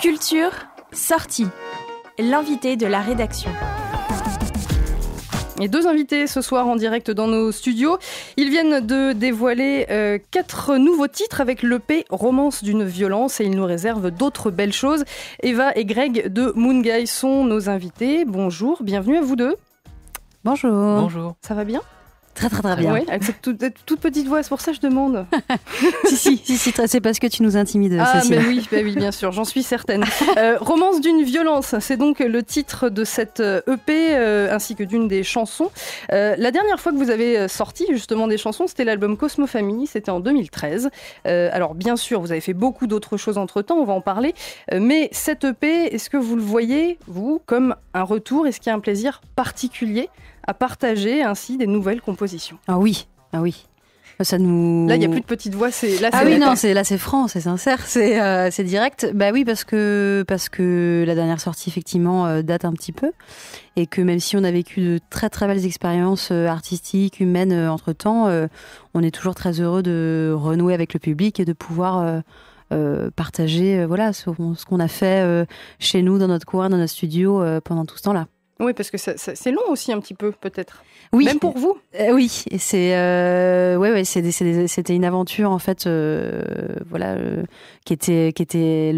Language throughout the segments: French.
Culture, sortie. L'invité de la rédaction. Et deux invités ce soir en direct dans nos studios. Ils viennent de dévoiler euh, quatre nouveaux titres avec l'EP Romance d'une violence et ils nous réservent d'autres belles choses. Eva et Greg de Moonguy sont nos invités. Bonjour, bienvenue à vous deux. Bonjour. Bonjour. Ça va bien Très, très, très bien. Oui, avec cette toute, petite voix, c'est pour ça que je demande. si, si, si, c'est parce que tu nous intimides. Ah, mais ben ben oui, bien sûr, j'en suis certaine. Euh, Romance d'une violence, c'est donc le titre de cette EP euh, e euh, ainsi que d'une des chansons. la dernière fois que vous avez sorti justement des chansons, c'était l'album Cosmo Family, c'était en 2013. alors, bien sûr, vous avez fait beaucoup d'autres choses entre temps, on va en parler. mais cette EP, est-ce que vous le voyez, vous, comme un retour Est-ce qu'il y a un plaisir particulier à partager ainsi des nouvelles compositions. Ah oui, ah oui. Ça nous... Là, il n'y a plus de petite voix. C'est là. Ah oui, non, c'est là, c'est franc, c'est sincère, euh, c'est direct. Bah oui, parce que parce que la dernière sortie effectivement euh, date un petit peu et que même si on a vécu de très très belles expériences euh, artistiques, humaines entre temps, on est toujours très heureux de renouer avec le public et de pouvoir partager voilà ce, ce qu'on a fait chez nous dans notre coin, dans notre studio pendant tout ce temps-là. Oui, parce que c'est long aussi un petit peu, peut-être. Oui. Même pour vous. Euh, oui oui, c'est euh, ouais, ouais c'était une aventure en fait, euh, voilà, qui était qui était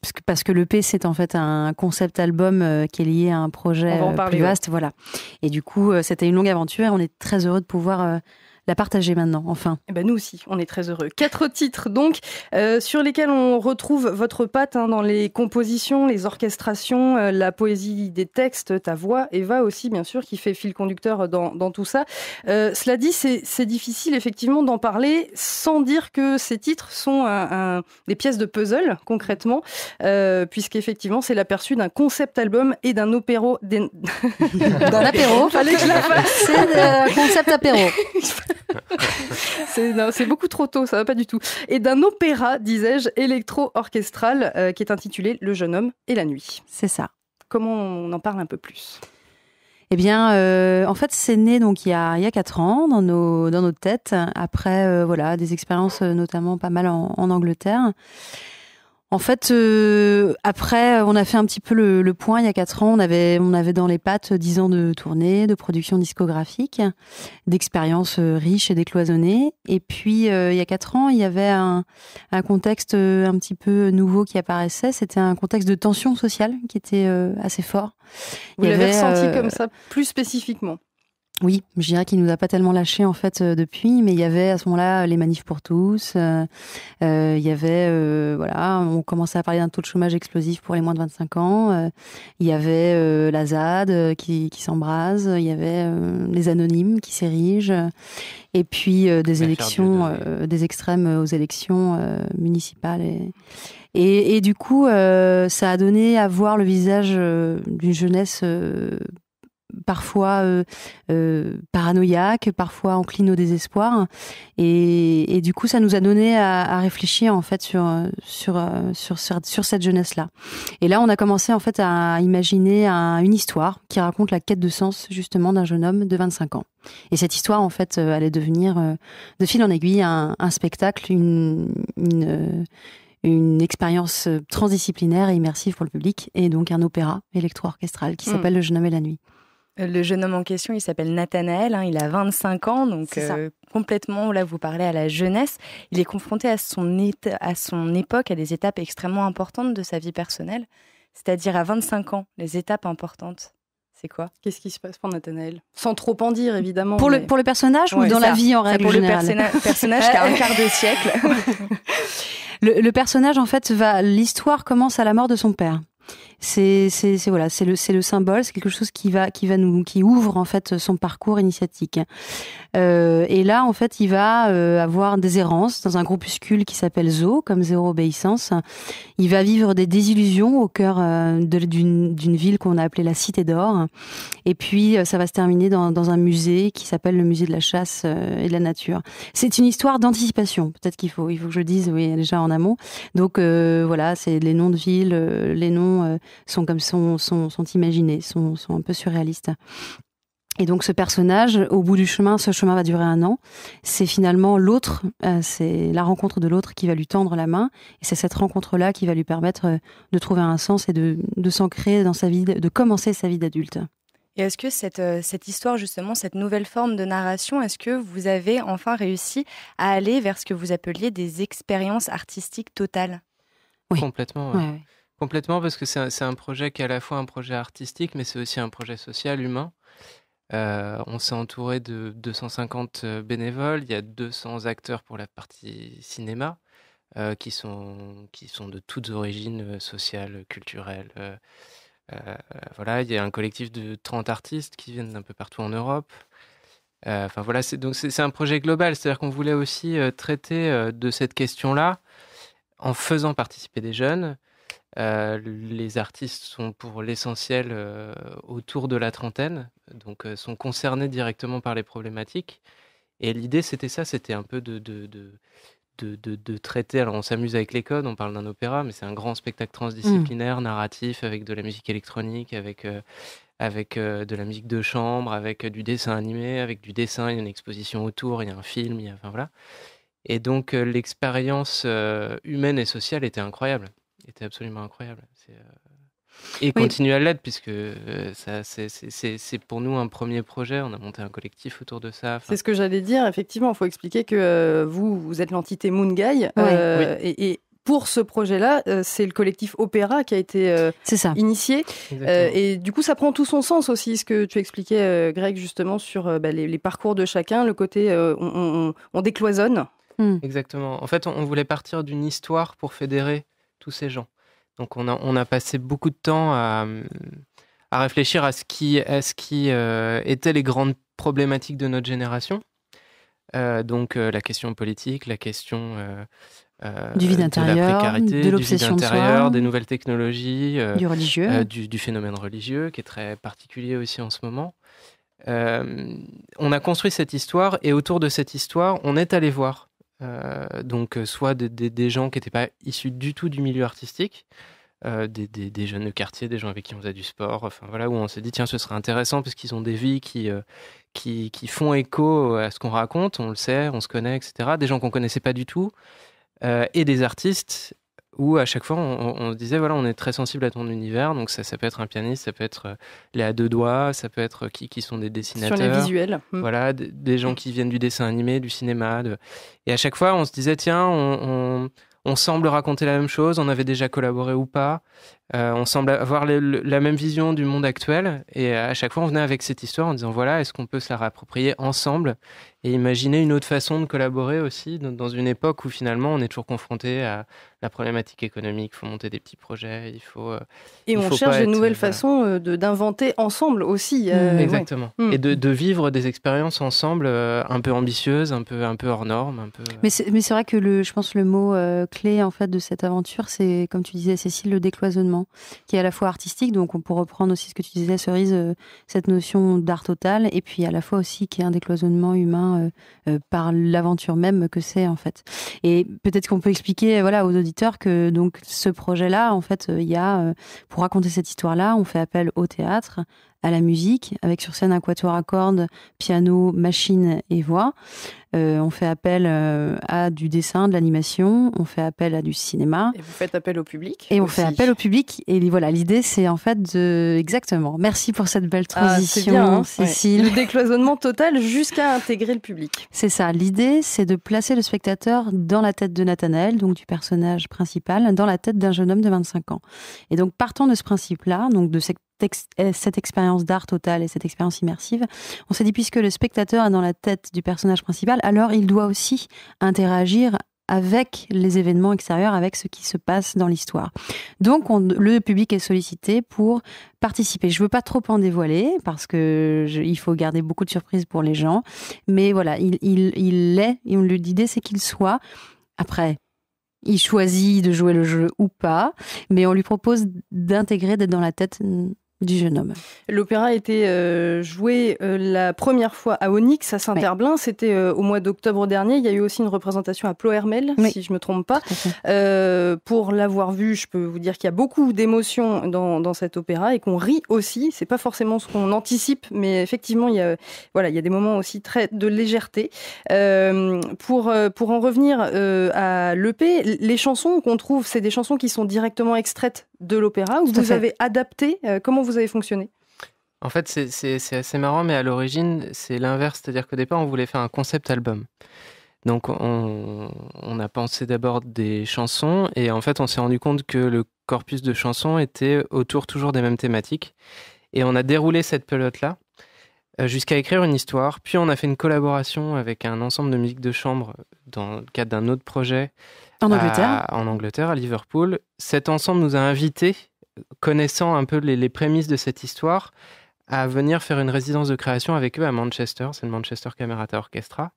parce que parce le P c'est en fait un concept album qui est lié à un projet plus vaste, voilà. Et du coup, c'était une longue aventure. On est très heureux de pouvoir la partager maintenant, enfin. Et eh ben nous aussi, on est très heureux. Quatre titres donc, euh, sur lesquels on retrouve votre patte hein, dans les compositions, les orchestrations, euh, la poésie des textes, ta voix, Eva aussi bien sûr, qui fait fil conducteur dans, dans tout ça. Euh, cela dit, c'est difficile effectivement d'en parler sans dire que ces titres sont un, des pièces de puzzle concrètement, puisqu'effectivement c'est l'aperçu d'un concept album et d'un opéro... D'un apéro je la C'est un concept apéro c'est beaucoup trop tôt, ça va pas du tout. Et d'un opéra, disais-je, électro-orchestral, euh, qui est intitulé Le jeune homme et la nuit. C'est ça. Comment on en parle un peu plus eh bien, euh, en fait, c'est né donc il y a quatre ans dans nos dans nos têtes après euh, voilà des expériences notamment pas mal en Angleterre. En fait, euh, après, on a fait un petit peu le, point il y a quatre ans. On avait, on avait dans les pattes dix ans de tournée, de production discographique, d'expériences euh, riches et décloisonnées. Et puis, euh, il y a quatre ans, il y avait un, contexte un petit peu nouveau qui apparaissait. C'était un contexte de tension sociale qui était assez fort. Vous l'avez ressenti comme ça plus spécifiquement oui, je dirais qu'il nous a pas tellement lâché en fait euh, depuis, mais il y avait à ce moment-là les manifs pour tous. Euh, euh, il y avait voilà, on commençait à parler d'un taux de chômage explosif pour les moins de 25 ans. il y avait la ZAD qui, s'embrase. Il y avait les anonymes qui s'érigent. Et puis des élections, des extrêmes aux élections municipales. et, du coup, ça a donné à voir le visage d'une jeunesse parfois euh, euh, paranoïaque, parfois encline au désespoir. Et, du coup, ça nous a donné à, réfléchir en fait sur sur euh, sur, sur, cette jeunesse-là. Et là, on a commencé en fait à imaginer une histoire qui raconte la quête de sens justement d'un jeune homme de 25 ans. Et cette histoire, en fait, allait devenir de fil en aiguille un, spectacle, une, une expérience transdisciplinaire et immersive pour le public, et donc un opéra électro-orchestral qui hmm. s'appelle Le jeune homme et la nuit. Le jeune homme en question, il s'appelle Nathanaël, hein, il a 25 ans, donc euh, complètement, là vous parlez à la jeunesse, il est confronté à son, à son époque, à des étapes extrêmement importantes de sa vie personnelle, c'est-à-dire à 25 ans, les étapes importantes. C'est quoi Qu'est-ce qui se passe pour Nathanaël Sans trop en dire, évidemment. Pour, le, personnage ou dans la vie en règle Pour le personnage qui a un quart de siècle. le, le personnage, en fait, va. L'histoire commence à la mort de son père c'est voilà, c'est le c'est le symbole, c'est quelque chose qui va qui va nous qui ouvre en fait son parcours initiatique. Euh, et là, en fait, il va euh, avoir des errances dans un groupuscule qui s'appelle Zo, comme zéro obéissance. Il va vivre des désillusions au cœur euh, d'une ville qu'on a appelée la Cité d'Or. Et puis, ça va se terminer dans, dans un musée qui s'appelle le musée de la chasse et de la nature. C'est une histoire d'anticipation. Peut-être qu'il faut il faut que je dise oui déjà en amont. Donc voilà, c'est les noms de villes, les noms sont comme sont, sont, sont imaginés, sont, sont un peu surréalistes. Et donc ce personnage, au bout du chemin, ce chemin va durer un an. C'est finalement l'autre, euh, c'est la rencontre de l'autre qui va lui tendre la main. Et c'est cette rencontre-là qui va lui permettre euh, de trouver un sens et de, de s'ancrer dans sa vie, de commencer sa vie d'adulte. Et est-ce que cette, euh, cette, histoire, justement, cette nouvelle forme de narration, est-ce que vous avez enfin réussi à aller vers ce que vous appeliez des expériences artistiques totales Oui. Complètement. Complètement, parce que c'est un, projet qui est à la fois un projet artistique, mais c'est aussi un projet social, humain. Euh, on s'est entouré de 250 euh, bénévoles, il y a 200 acteurs pour la partie cinéma, euh, qui, sont, qui sont de toutes origines sociales, culturelles. voilà, il y a un collectif de 30 artistes qui viennent d'un peu partout en Europe. Enfin voilà, donc c'est un projet global, c'est-à-dire qu'on voulait aussi traiter de cette question-là en faisant participer des jeunes, euh, les artistes sont pour l'essentiel euh, autour de la trentaine, donc euh, sont concernés directement par les problématiques. Et l'idée, c'était ça, c'était un peu de, de, traiter. Alors, on s'amuse avec les codes, on parle d'un opéra, mais c'est un grand spectacle mmh. transdisciplinaire, narratif, avec de la musique électronique, avec, avec de la musique de chambre, avec du dessin animé, avec du dessin, il y a une exposition autour, il y a un film, il enfin voilà. Et donc, l'expérience humaine et sociale était incroyable. C'était absolument incroyable. Euh, et continue à l'être, puisque euh, ça, c'est, pour nous un premier projet. On a monté un collectif autour de ça. C'est ce que j'allais dire. Effectivement, il faut expliquer que euh, vous, vous êtes l'entité Moon et, pour ce projet-là, c'est le collectif Opéra qui a été initié. et du coup, ça prend tout son sens aussi, ce que tu expliquais, Greg, justement, sur bah, les, parcours de chacun, le côté on, décloisonne. Hmm. Exactement. En fait, on, voulait partir d'une histoire pour fédérer tous ces gens. Donc on a, on a passé beaucoup de temps à, réfléchir à ce qui, est ce qui euh, étaient les grandes problématiques de notre génération. Euh, donc euh, la question politique, la question du vide intérieur, de, de l'obsession de soi, des nouvelles technologies, du du, phénomène religieux qui est très particulier aussi en ce moment. on a construit cette histoire et autour de cette histoire, on est allé voir euh, donc, euh, soit des, gens qui n'étaient pas issus du tout du milieu artistique, euh, des, jeunes de quartier, des gens avec qui on faisait du sport, voilà, où on s'est dit tiens ce serait intéressant parce qu'ils ont des vies qui, qui, font écho à ce qu'on raconte, on le sait, on se connaît, etc. Des gens qu'on connaissait pas du tout et des artistes où à chaque fois on, se disait voilà on est très sensible à ton univers donc ça, ça peut être un pianiste ça peut être euh, les à deux doigts ça peut être euh, qui qui sont des dessinateurs sur visuels mmh. voilà des, gens qui viennent du dessin animé du cinéma et à chaque fois on se disait tiens on, on, semble raconter la même chose on avait déjà collaboré ou pas euh, on semble avoir la même vision du monde actuel et à chaque fois on venait avec cette histoire en disant voilà est-ce qu'on peut se la réapproprier ensemble et imaginer une autre façon de collaborer aussi dans une époque où finalement on est toujours confronté à la problématique économique, il faut monter des petits projets, il faut. Euh, et on cherche une nouvelles euh, façon euh, de d'inventer ensemble aussi. Mmh, exactement. Mmh. Et de, de, vivre des expériences ensemble un peu ambitieuses, un peu, un peu hors normes. Un peu, Mais c'est vrai que le, je pense le mot clé en fait, de cette aventure, c'est, comme tu disais, Cécile, le décloisonnement, qui est à la fois artistique, donc on peut reprendre aussi ce que tu disais, Cerise, cette notion d'art total, et puis à la fois aussi qui est un décloisonnement humain par l'aventure même que c'est en fait. Et peut-être qu'on peut expliquer voilà aux auditeurs que donc ce projet-là, en fait, euh, il y a euh, pour raconter cette histoire-là, on fait appel au théâtre, à la musique, avec sur scène un quatuor à cordes, piano, machine et voix. Euh, on fait appel euh, à du dessin, de l'animation, on fait appel à du cinéma. Et vous faites appel au public Et on fait appel au public. Et voilà, l'idée, c'est en fait de... Exactement. Merci pour cette belle ah, transition, ah, bien, hein. Cécile. Le décloisonnement total jusqu'à intégrer le public. C'est ça. L'idée, c'est de placer le spectateur dans la tête de Nathanaël, donc du personnage principal, dans la tête d'un jeune homme de 25 ans. Et donc, partant de ce principe-là, donc de cette euh, cette expérience d'art total et cette expérience immersive, on s'est dit puisque le spectateur est dans la tête du personnage principal, alors il doit aussi interagir avec les événements extérieurs, avec ce qui se passe dans l'histoire. Donc on, le public est sollicité pour participer. Je ne veux pas trop en dévoiler parce qu'il faut garder beaucoup de surprises pour les gens, mais voilà, il, il, il L'idée c'est qu'il soit. Après, il choisit de jouer le jeu ou pas, mais on lui propose d'intégrer, d'être dans la tête du jeune homme. L'opéra a été euh, joué euh, la première fois à Onyx, à Saint-Herblain. C'était euh, au mois d'octobre dernier. Il y a eu aussi une représentation à Plohermel, si je ne me trompe pas. pour l'avoir vu, je peux vous dire qu'il y a beaucoup d'émotions dans, dans, cet opéra et qu'on rit aussi. C'est pas forcément ce qu'on anticipe, mais effectivement, il y a, voilà, il y a des moments aussi très de légèreté. pour, pour en revenir à l'EP, les chansons qu'on trouve, c'est des chansons qui sont directement extraites de l'opéra, où vous avez adapté euh, Comment vous avez fonctionné en fait, c'est assez marrant, mais à l'origine, c'est l'inverse. C'est-à-dire qu'au départ, on voulait faire un concept album. Donc, on, on a pensé d'abord des chansons, et en fait, on s'est rendu compte que le corpus de chansons était autour toujours des mêmes thématiques. Et on a déroulé cette pelote-là euh, jusqu'à écrire une histoire. Puis, on a fait une collaboration avec un ensemble de musique de chambre dans le cadre d'un autre projet en Angleterre. À, en Angleterre, à Liverpool. Cet ensemble nous a invités, connaissant un peu les, prémices de cette histoire, à venir faire une résidence de création avec eux à Manchester. C'est le Manchester Camerata Orchestra.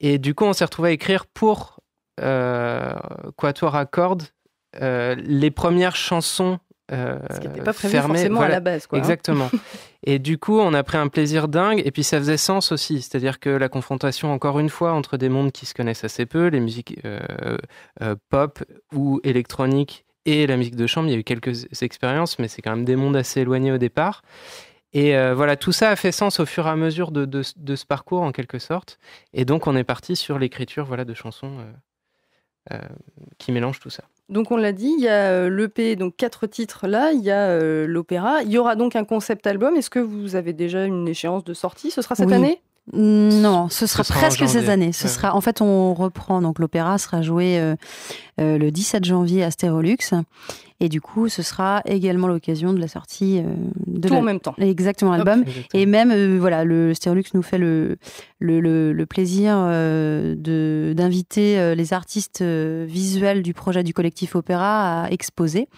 Et du coup, on s'est retrouvé à écrire pour euh, Quatuor Accord euh, les premières chansons euh, ce qui n'était pas prévu forcément à la base. Hein. Exactement. et du coup, on a pris un plaisir dingue. Et puis, ça faisait sens aussi. C'est-à-dire que la confrontation, encore une fois, entre des mondes qui se connaissent assez peu, les musiques euh, euh, pop ou électroniques et la musique de chambre, il y a eu quelques expériences, mais c'est quand même des mondes assez éloignés au départ. Et voilà, tout ça a fait sens au fur et à mesure de, ce parcours, en quelque sorte. Et donc, on est parti sur l'écriture voilà, de chansons qui mélangent tout ça. Donc on l'a dit, il y a euh, l'EP, donc quatre titres là, il y a euh, l'opéra. Il y aura donc un concept album. Est-ce que vous avez déjà une échéance de sortie Ce sera cette année non, ce sera, presque cette année, Ce sera, en fait, on reprend donc l'opéra sera joué euh, le 17 janvier à Stérolux et du coup, ce sera également l'occasion de la sortie euh, de tout en même temps. Exactement l'album. Et même euh, voilà, le Stérolux nous fait le plaisir euh, d'inviter les artistes visuels du projet du collectif Opéra à exposer.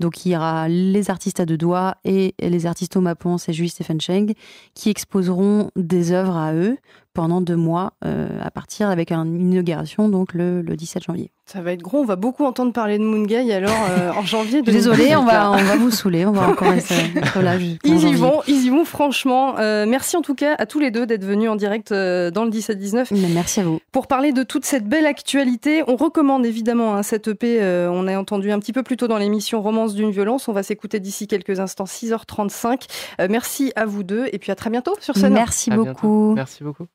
Donc il y aura les artistes à deux doigts et les artistes au Mapon, c'est Julie Stephen Cheng, qui exposeront des œuvres à eux pendant deux mois euh, à partir avec une inauguration donc le, le, 17 janvier. Ça va être gros, on va beaucoup entendre parler de Moongay alors euh, en janvier. désolé Désolée, on va, on va vous saouler, on va encore être, euh, être là. Ils y vont, ils y vont franchement. merci en tout cas à tous les deux d'être venus en direct dans le 17-19. Merci à vous. Pour parler de toute cette belle actualité, on recommande évidemment hein, cette EP, on a entendu un petit peu plus tôt dans l'émission Romance d'une violence, on va s'écouter d'ici quelques instants, 6h35. merci à vous deux et puis à très bientôt sur ce. Merci beaucoup. Merci beaucoup.